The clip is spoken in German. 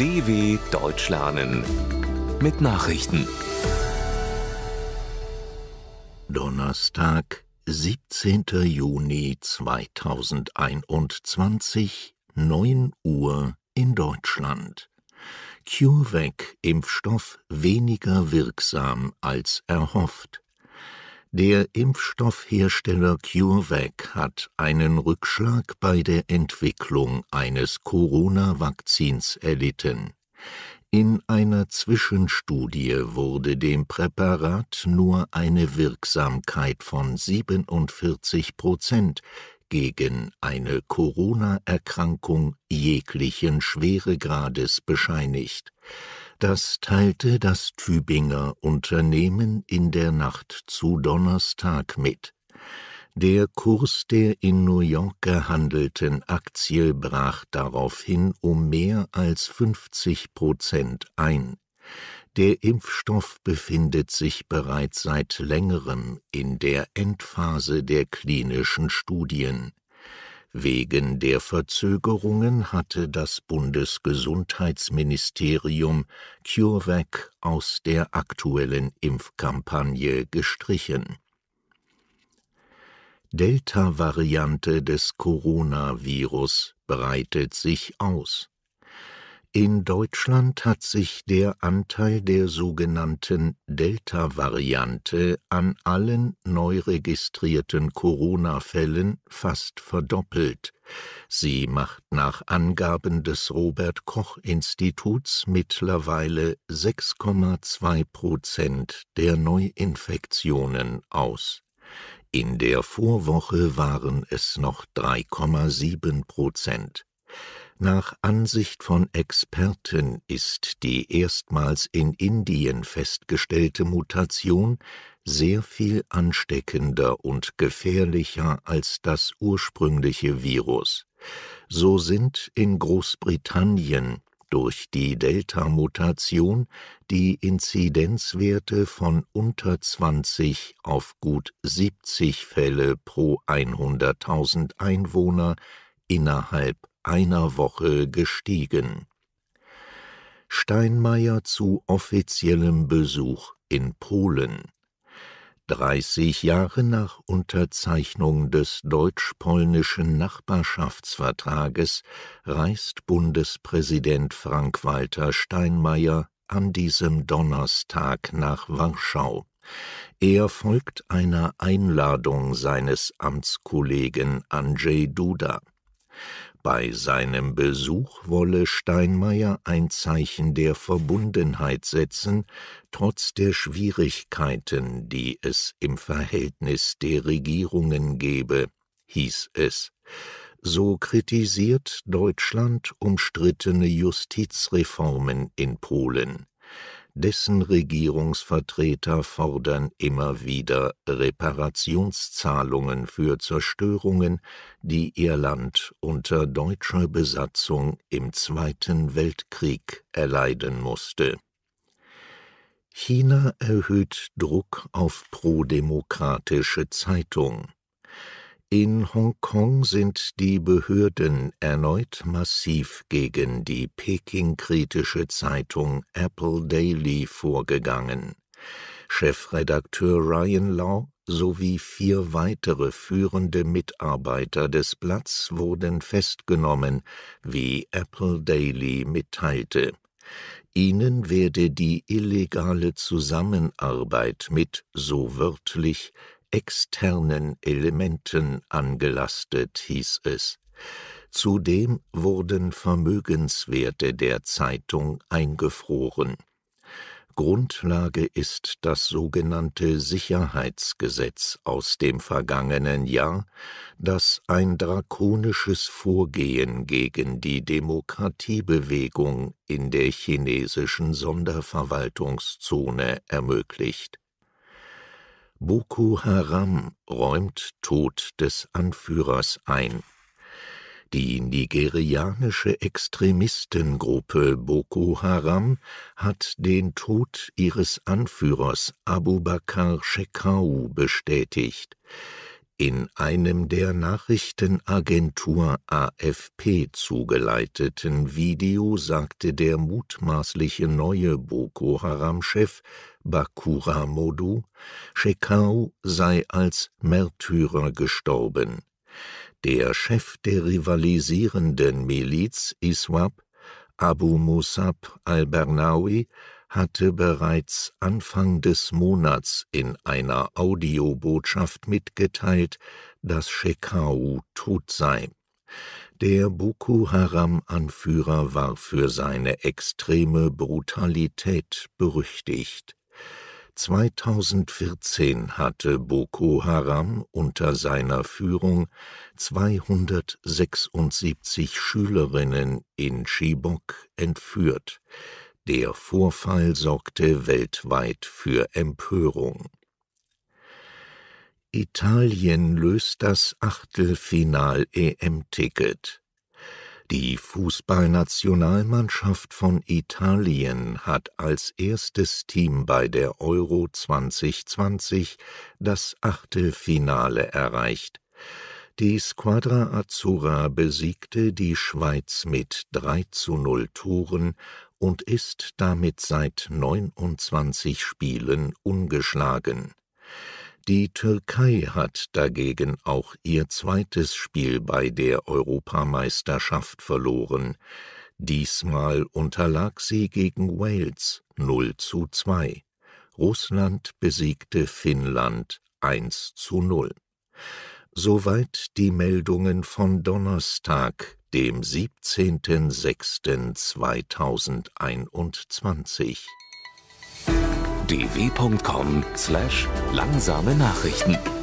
DW Deutsch lernen mit Nachrichten. Donnerstag, 17. Juni 2021, 9 Uhr in Deutschland. CureVac-Impfstoff weniger wirksam als erhofft. Der Impfstoffhersteller CureVac hat einen Rückschlag bei der Entwicklung eines Corona-Vakzins erlitten. In einer Zwischenstudie wurde dem Präparat nur eine Wirksamkeit von 47 Prozent gegen eine Corona-Erkrankung jeglichen Schweregrades bescheinigt. Das teilte das Tübinger Unternehmen in der Nacht zu Donnerstag mit. Der Kurs der in New York gehandelten Aktie brach daraufhin um mehr als 50 Prozent ein. Der Impfstoff befindet sich bereits seit längerem in der Endphase der klinischen Studien. Wegen der Verzögerungen hatte das Bundesgesundheitsministerium CureVac aus der aktuellen Impfkampagne gestrichen. Delta-Variante des Coronavirus breitet sich aus. In Deutschland hat sich der Anteil der sogenannten Delta-Variante an allen neu registrierten Corona-Fällen fast verdoppelt. Sie macht nach Angaben des Robert Koch Instituts mittlerweile 6,2 Prozent der Neuinfektionen aus. In der Vorwoche waren es noch 3,7 Prozent. Nach Ansicht von Experten ist die erstmals in Indien festgestellte Mutation sehr viel ansteckender und gefährlicher als das ursprüngliche Virus. So sind in Großbritannien durch die Delta-Mutation die Inzidenzwerte von unter 20 auf gut 70 Fälle pro 100.000 Einwohner innerhalb einer Woche gestiegen. Steinmeier zu offiziellem Besuch in Polen. 30 Jahre nach Unterzeichnung des deutsch-polnischen Nachbarschaftsvertrages reist Bundespräsident Frank-Walter Steinmeier an diesem Donnerstag nach Warschau. Er folgt einer Einladung seines Amtskollegen Andrzej Duda. Bei seinem Besuch wolle Steinmeier ein Zeichen der Verbundenheit setzen, trotz der Schwierigkeiten, die es im Verhältnis der Regierungen gebe, hieß es. So kritisiert Deutschland umstrittene Justizreformen in Polen dessen Regierungsvertreter fordern immer wieder Reparationszahlungen für Zerstörungen, die ihr Land unter deutscher Besatzung im Zweiten Weltkrieg erleiden musste. China erhöht Druck auf prodemokratische Zeitung in Hongkong sind die Behörden erneut massiv gegen die Peking-kritische Zeitung Apple Daily vorgegangen. Chefredakteur Ryan Law sowie vier weitere führende Mitarbeiter des Blatts wurden festgenommen, wie Apple Daily mitteilte. Ihnen werde die illegale Zusammenarbeit mit, so wörtlich, externen Elementen angelastet, hieß es. Zudem wurden Vermögenswerte der Zeitung eingefroren. Grundlage ist das sogenannte Sicherheitsgesetz aus dem vergangenen Jahr, das ein drakonisches Vorgehen gegen die Demokratiebewegung in der chinesischen Sonderverwaltungszone ermöglicht Boko Haram räumt Tod des Anführers ein. Die nigerianische Extremistengruppe Boko Haram hat den Tod ihres Anführers Abubakar Shekau bestätigt in einem der Nachrichtenagentur AFP zugeleiteten Video sagte der mutmaßliche neue Boko Haram-Chef Bakura Modu, Shekau sei als Märtyrer gestorben. Der Chef der rivalisierenden Miliz ISWAP, Abu Musab al-Bernawi, hatte bereits Anfang des Monats in einer Audiobotschaft mitgeteilt, dass Shekau tot sei. Der Boko Haram-Anführer war für seine extreme Brutalität berüchtigt. 2014 hatte Boko Haram unter seiner Führung 276 Schülerinnen in Chibok entführt. Der Vorfall sorgte weltweit für Empörung. Italien löst das Achtelfinal-EM-Ticket. Die Fußballnationalmannschaft von Italien hat als erstes Team bei der Euro 2020 das Achtelfinale erreicht. Die Squadra Azzurra besiegte die Schweiz mit 3 zu 0 Toren und ist damit seit 29 Spielen ungeschlagen. Die Türkei hat dagegen auch ihr zweites Spiel bei der Europameisterschaft verloren. Diesmal unterlag sie gegen Wales 0 zu 2. Russland besiegte Finnland 1 zu 0 soweit die Meldungen von Donnerstag, dem 17.06.2021. dw.com/langsame Nachrichten